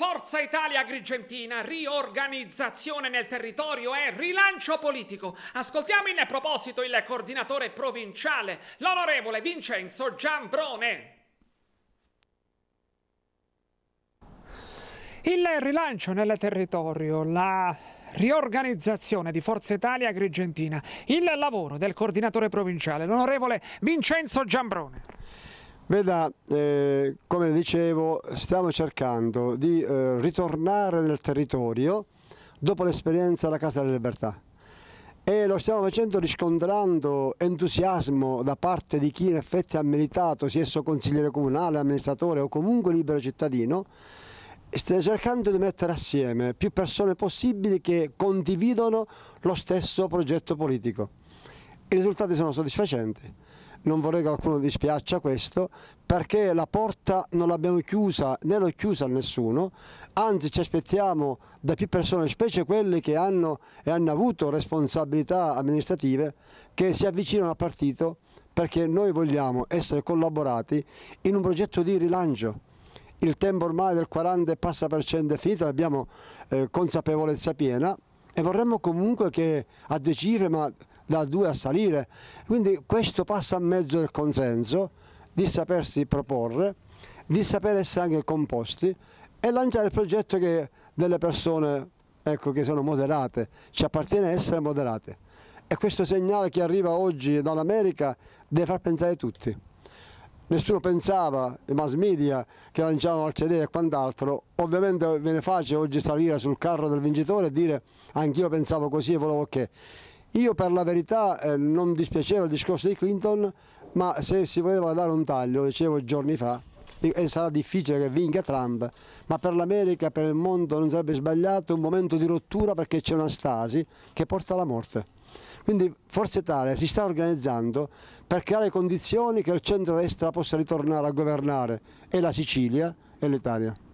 Forza Italia Agrigentina, riorganizzazione nel territorio e rilancio politico. Ascoltiamo in proposito il coordinatore provinciale, l'onorevole Vincenzo Giambrone. Il rilancio nel territorio, la riorganizzazione di Forza Italia Agrigentina, il lavoro del coordinatore provinciale, l'onorevole Vincenzo Giambrone. Veda, eh, come dicevo, stiamo cercando di eh, ritornare nel territorio dopo l'esperienza della Casa della Libertà e lo stiamo facendo riscontrando entusiasmo da parte di chi in effetti ha militato, sia esso consigliere comunale, amministratore o comunque libero cittadino, stiamo cercando di mettere assieme più persone possibili che condividono lo stesso progetto politico. I risultati sono soddisfacenti non vorrei che qualcuno dispiaccia questo, perché la porta non l'abbiamo chiusa né l'ho chiusa a nessuno, anzi ci aspettiamo da più persone, specie quelle che hanno e hanno avuto responsabilità amministrative, che si avvicinano al partito perché noi vogliamo essere collaborati in un progetto di rilancio il tempo ormai del 40 e passa per cento è finito, abbiamo eh, consapevolezza piena e vorremmo comunque che a due ma da due a salire. Quindi questo passa a mezzo del consenso, di sapersi proporre, di sapere essere anche composti e lanciare il progetto che delle persone ecco, che sono moderate, ci appartiene essere moderate. E questo segnale che arriva oggi dall'America deve far pensare tutti. Nessuno pensava, i mass media che lanciavano al CD e quant'altro, ovviamente ve ne facile oggi salire sul carro del vincitore e dire anch'io pensavo così e volevo che. Io per la verità eh, non dispiaceva il discorso di Clinton, ma se si voleva dare un taglio, lo dicevo giorni fa, e sarà difficile che vinca Trump, ma per l'America, per il mondo non sarebbe sbagliato un momento di rottura perché c'è una stasi che porta alla morte. Quindi Forza Italia si sta organizzando per creare condizioni che il centro-destra possa ritornare a governare e la Sicilia e l'Italia.